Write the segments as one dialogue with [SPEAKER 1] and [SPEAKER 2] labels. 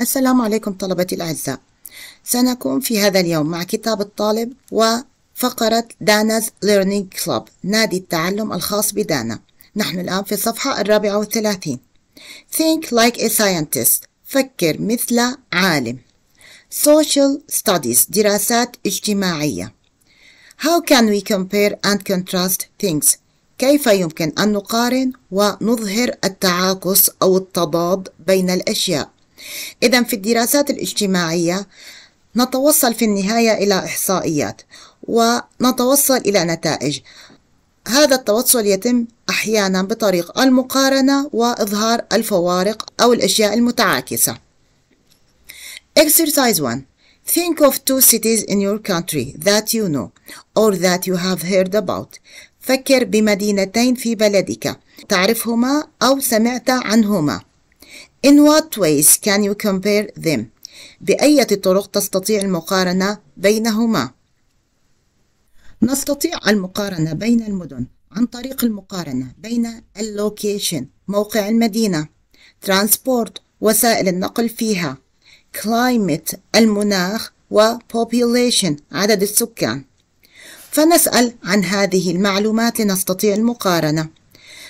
[SPEAKER 1] السلام عليكم طلبتي الأعزاء سنكون في هذا اليوم مع كتاب الطالب وفقرة داناز ليرنينج كلوب نادي التعلم الخاص بدانا نحن الآن في الصفحة الرابعة والثلاثين Think like a scientist فكر مثل عالم Social studies دراسات اجتماعية How can we compare and contrast things كيف يمكن أن نقارن ونظهر التعاكس أو التضاد بين الأشياء إذا في الدراسات الاجتماعية نتوصل في النهاية إلى إحصائيات ونتوصل إلى نتائج هذا التوصل يتم أحيانا بطريق المقارنة وإظهار الفوارق أو الأشياء المتعاكسة Exercise 1 Think of two cities in your country that you know or that you have heard about. فكر بمدينتين في بلدك تعرفهما أو سمعت عنهما. In what ways can you compare them? بأية طرق تستطيع المقارنة بينهما؟ نستطيع المقارنة بين المدن عن طريق المقارنة بين اللوكيشن موقع المدينة ترانسبورت وسائل النقل فيها climate المناخ و population عدد السكان فنسأل عن هذه المعلومات لنستطيع المقارنة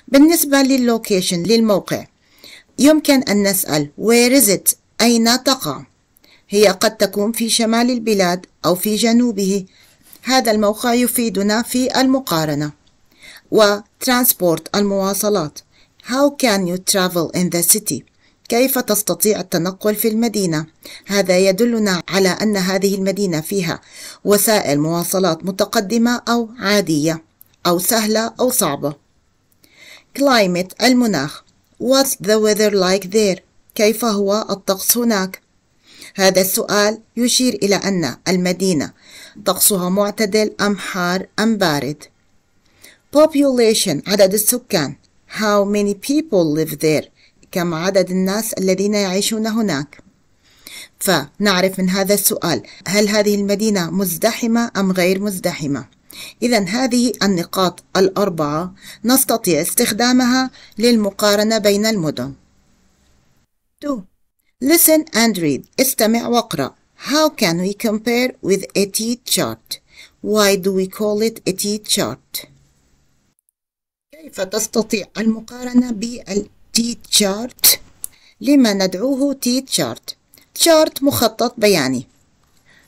[SPEAKER 1] بالنسبة لللوكيشن للموقع يمكن أن نسأل where is it أين تقع هي قد تكون في شمال البلاد أو في جنوبه هذا الموقع يفيدنا في المقارنة و transport المواصلات How can you travel in the city? كيف تستطيع التنقل في المدينة؟ هذا يدلنا على أن هذه المدينة فيها وسائل مواصلات متقدمة أو عادية أو سهلة أو صعبة. climate المناخ What's the weather like there? كيف هو الطقس هناك؟ هذا السؤال يشير إلى أن المدينة طقسها معتدل أم حار أم بارد. Population عدد السكان. How many people live there? كم عدد الناس الذين يعيشون هناك؟ فنعرف من هذا السؤال هل هذه المدينة مزدحمة أم غير مزدحمة؟ إذا هذه النقاط الأربعة نستطيع استخدامها للمقارنة بين المدن. 2. Listen and read. استمع واقرأ. How can we compare with a T chart? Why do we call it a T chart? كيف تستطيع المقارنة بال T chart؟ لما ندعوه T chart؟ chart مخطط بياني.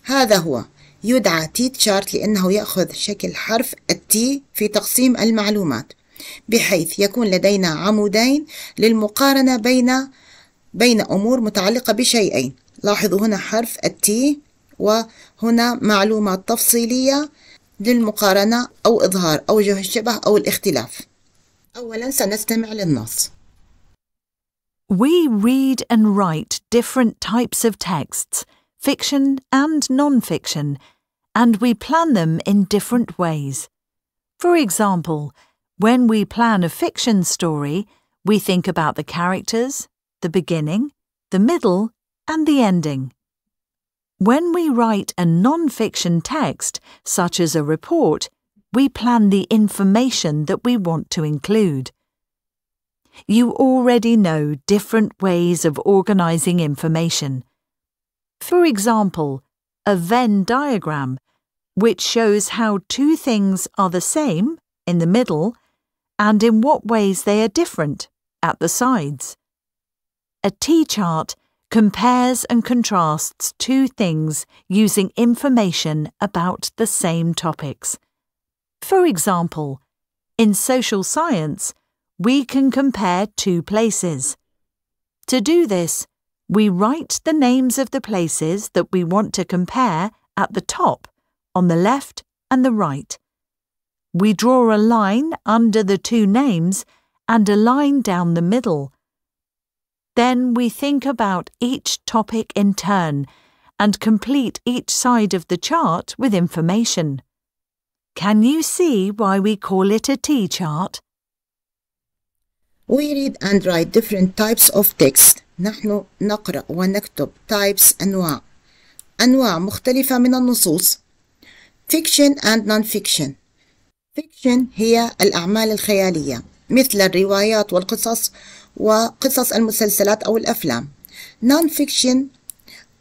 [SPEAKER 1] هذا هو. يدعى تي تشارت لأنه يأخذ شكل حرف التي في تقسيم المعلومات بحيث يكون لدينا عمودين للمقارنة بين بين أمور متعلقة بشيئين لاحظوا هنا حرف التي وهنا معلومات تفصيلية للمقارنة أو إظهار أوجه الشبه أو
[SPEAKER 2] الاختلاف أولا سنستمع للنص We read and write different types of texts – fiction and non fiction, and we plan them in different ways. For example, when we plan a fiction story, we think about the characters, the beginning, the middle, and the ending. When we write a non fiction text, such as a report, we plan the information that we want to include. You already know different ways of organising information. For example, a Venn diagram, which shows how two things are the same in the middle and in what ways they are different at the sides. A T chart compares and contrasts two things using information about the same topics. For example, in social science, we can compare two places. To do this, we write the names of the places that we want to compare at the top, on the left and the right. We draw a line under the two names and a line down the middle. Then we think about each topic in turn and complete each side of the chart with information. Can you see why we call it a T-chart? We
[SPEAKER 1] read and write different types of text. نحن نقرأ ونكتب types أنواع أنواع مختلفة من النصوص fiction and non-fiction fiction هي الأعمال الخيالية مثل الروايات والقصص وقصص المسلسلات أو الأفلام non-fiction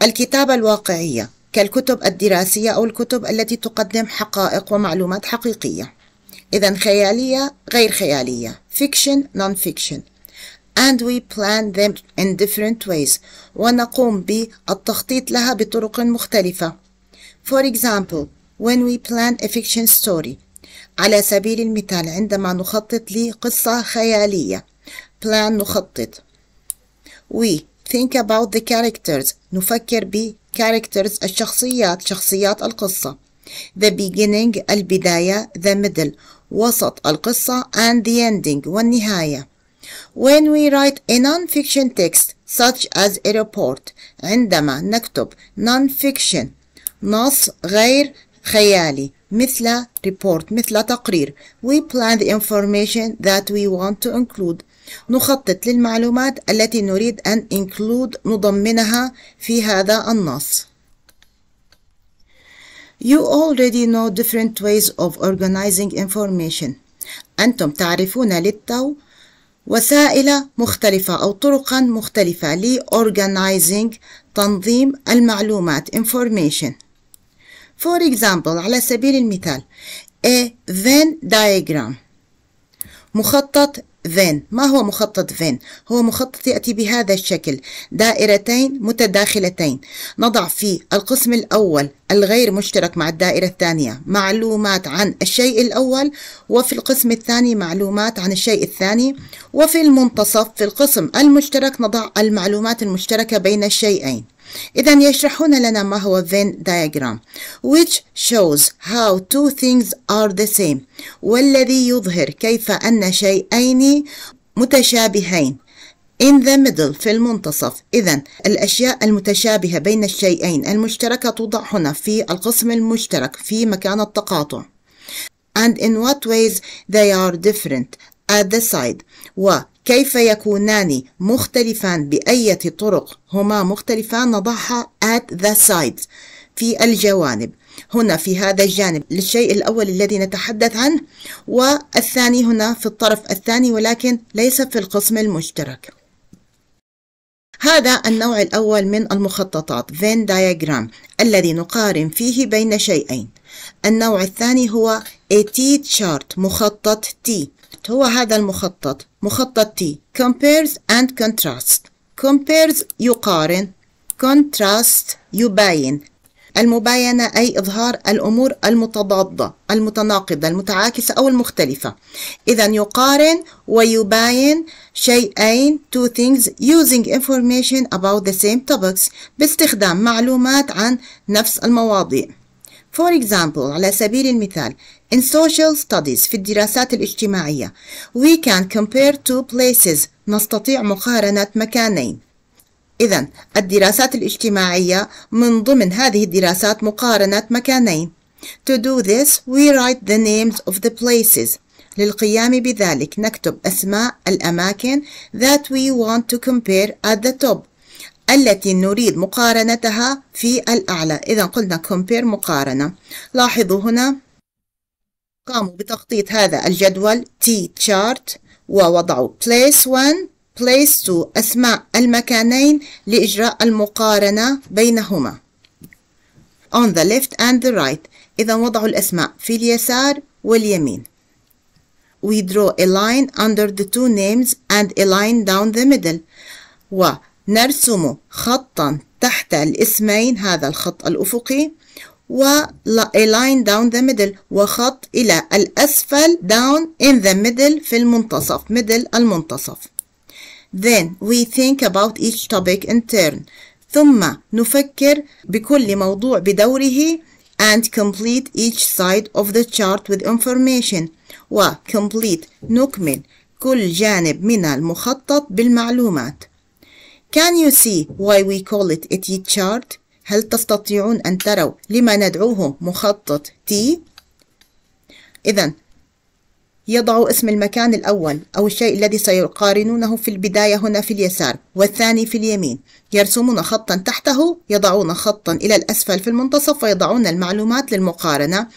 [SPEAKER 1] الكتابة الواقعية كالكتب الدراسية أو الكتب التي تقدم حقائق ومعلومات حقيقية إذا خيالية غير خيالية fiction non-fiction and we plan them in different ways ونقوم بالتخطيط لها بطرق مختلفة for example when we plan a fiction story على سبيل المثال عندما نخطط لقصة خيالية plan نخطط we think about the characters نفكر ب characters الشخصيات شخصيات القصة the beginning البداية the middle وسط القصة and the ending والنهاية When we write a non-fiction text such as a report عندما نكتب non-fiction نص غير خيالي مثل report مثل تقرير we plan the information that we want to include نخطط للمعلومات التي نريد أن include نضمنها في هذا النص You already know different ways of organizing information أنتم تعرفون للتو وسائل مختلفة أو طرقا مختلفة لorganizing تنظيم المعلومات information For example على سبيل المثال a Venn diagram مخطط فين ما هو مخطط فين هو مخطط يأتي بهذا الشكل دائرتين متداخلتين نضع في القسم الأول الغير مشترك مع الدائرة الثانية معلومات عن الشيء الأول وفي القسم الثاني معلومات عن الشيء الثاني وفي المنتصف في القسم المشترك نضع المعلومات المشتركة بين الشيئين إذا يشرحون لنا ما هو Venn diagram which shows how two things are the same والذي يظهر كيف أن شيئين متشابهين in the middle في المنتصف إذا الأشياء المتشابهة بين الشيئين المشتركة توضع هنا في القسم المشترك في مكان التقاطع and in what ways they are different at the side وكيف يكونان مختلفان بأية طرق هما مختلفان نضعها at the sides في الجوانب هنا في هذا الجانب للشيء الأول الذي نتحدث عنه والثاني هنا في الطرف الثاني ولكن ليس في القسم المشترك هذا النوع الأول من المخططات Venn diagram الذي نقارن فيه بين شيئين النوع الثاني هو a T chart مخطط T هو هذا المخطط مخطط T compares and contrast compares يقارن contrast يباين المباينة أي إظهار الأمور المتضادة المتناقضة المتعاكسة أو المختلفة إذا يقارن ويباين شيئين two things using information about the same topics باستخدام معلومات عن نفس المواضيع For example على سبيل المثال in social studies في الدراسات الاجتماعية we can compare two places نستطيع مقارنة مكانين إذا الدراسات الاجتماعية من ضمن هذه الدراسات مقارنة مكانين To do this we write the names of the places للقيام بذلك نكتب أسماء الأماكن that we want to compare at the top التي نريد مقارنتها في الأعلى إذا قلنا compare مقارنة لاحظوا هنا قاموا بتخطيط هذا الجدول T chart ووضعوا place 1 place 2 أسماء المكانين لإجراء المقارنة بينهما on the left and the right إذا وضعوا الأسماء في اليسار واليمين we draw a line under the two names and a line down the middle و نرسم خطا تحت الاسمين هذا الخط الأفقي و a line down the middle وخط إلى الأسفل down in the middle في المنتصف middle المنتصف then we think about each topic in turn ثم نفكر بكل موضوع بدوره and complete each side of the chart with information و complete نكمل كل جانب من المخطط بالمعلومات Can you see why we call it a T chart? هل تستطيعون أن تروا لما ندعوه مخطط T؟ إذا يضع اسم المكان الأول أو الشيء الذي سيقارنونه في البداية هنا في اليسار والثاني في اليمين يرسمون خطا تحته يضعون خطا إلى الأسفل في المنتصف ويضعون المعلومات للمقارنة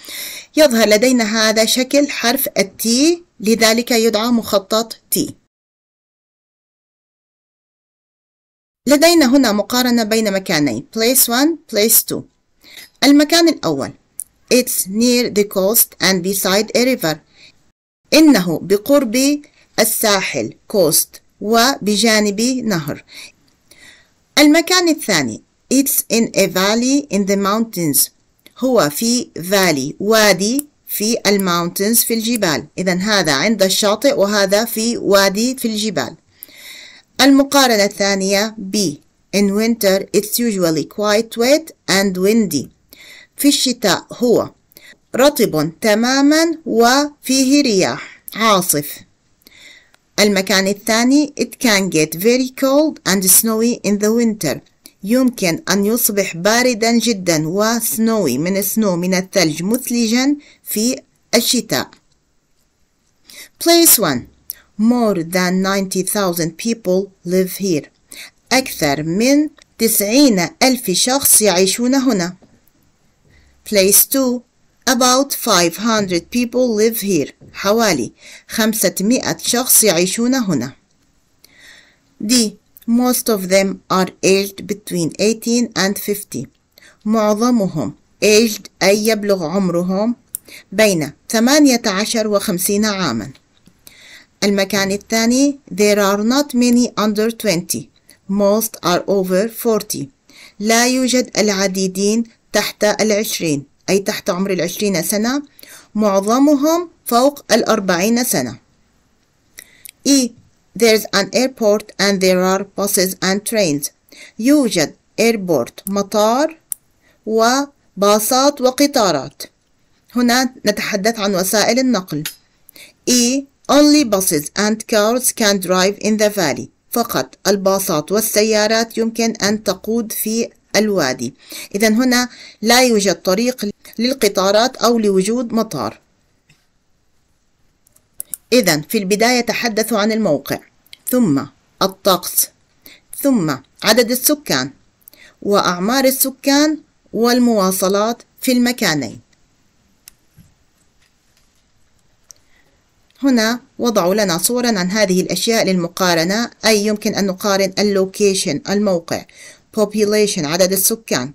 [SPEAKER 1] يظهر لدينا هذا شكل حرف التي لذلك يدعى مخطط تي لدينا هنا مقارنة بين مكانين place 1 place 2 المكان الأول It's near the coast and beside a river إنه بقرب الساحل coast وبجانب نهر المكان الثاني It's in a valley in the mountains هو في valley وادي في الماونتنز في الجبال إذا هذا عند الشاطئ وهذا في وادي في الجبال المقارنة الثانية B In winter it's usually quite wet and windy في الشتاء هو رطب تماما وفيه رياح عاصف المكان الثاني It can get very cold and snowy in the winter يمكن أن يصبح باردا جدا وسنوي من السنو من الثلج مثلجا في الشتاء Place 1 more than 90,000 people live here أكثر من 90 ألف شخص يعيشون هنا Place 2 About 500 people live here حوالي 500 شخص يعيشون هنا D Most of them are aged between 18 and 50 معظمهم aged أي يبلغ عمرهم بين 18 و 50 عاماً المكان الثاني there are not many under 20 most are over 40 لا يوجد العديدين تحت العشرين أي تحت عمر العشرين سنة معظمهم فوق الأربعين سنة E There's an airport and there are buses and trains يوجد airport مطار وباصات وقطارات هنا نتحدث عن وسائل النقل E Only buses and cars can drive in the valley. فقط الباصات والسيارات يمكن أن تقود في الوادي. إذا هنا لا يوجد طريق للقطارات أو لوجود مطار. إذا في البداية تحدثوا عن الموقع، ثم الطقس، ثم عدد السكان، وأعمار السكان والمواصلات في المكانين. هنا وضعوا لنا صورا عن هذه الأشياء للمقارنة أي يمكن أن نقارن اللوكيشن الموقع population عدد السكان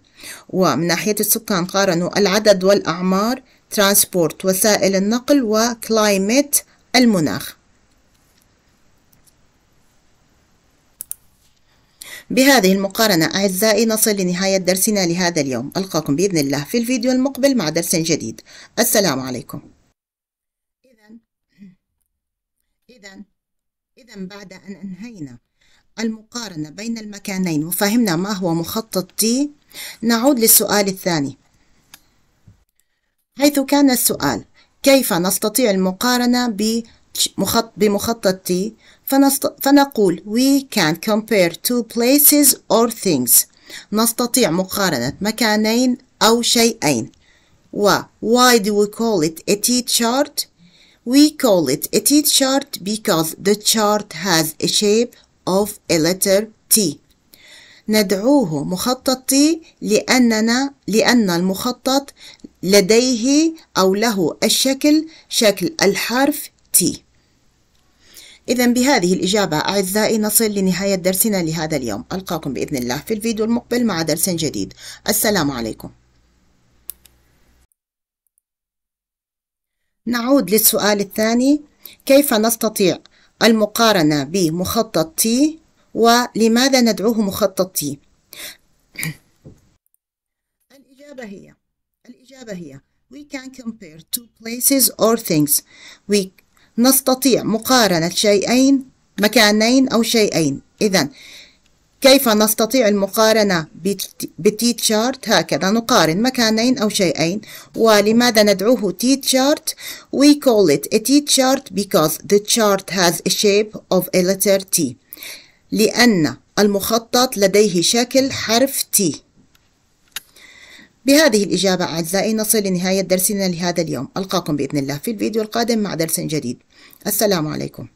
[SPEAKER 1] ومن ناحية السكان قارنوا العدد والأعمار transport وسائل النقل وكلايمت المناخ بهذه المقارنة أعزائي نصل لنهاية درسنا لهذا اليوم ألقاكم بإذن الله في الفيديو المقبل مع درس جديد السلام عليكم إذا إذا بعد أن أنهينا المقارنة بين المكانين وفهمنا ما هو مخطط T نعود للسؤال الثاني حيث كان السؤال كيف نستطيع المقارنة بمخطط T فنقول we can compare two places or things نستطيع مقارنة مكانين أو شيئين و why do we call it a T chart We call it a T chart because the chart has a shape of a letter T. ندعوه مخطط T لأننا لأن المخطط لديه أو له الشكل شكل الحرف T. إذا بهذه الإجابة أعزائي نصل لنهاية درسنا لهذا اليوم ألقاكم بإذن الله في الفيديو المقبل مع درس جديد السلام عليكم نعود للسؤال الثاني كيف نستطيع المقارنة بمخطط T ولماذا ندعوه مخطط T الإجابة هي الإجابة هي we can compare two places or things we نستطيع مقارنة شيئين مكانين أو شيئين إذا كيف نستطيع المقارنة بتي تشارت هكذا نقارن مكانين أو شيئين ولماذا ندعوه تي تشارت We call it a T chart because the chart has a shape of a letter T لأن المخطط لديه شكل حرف T بهذه الإجابة أعزائي نصل لنهاية درسنا لهذا اليوم ألقاكم بإذن الله في
[SPEAKER 2] الفيديو القادم مع درس جديد السلام عليكم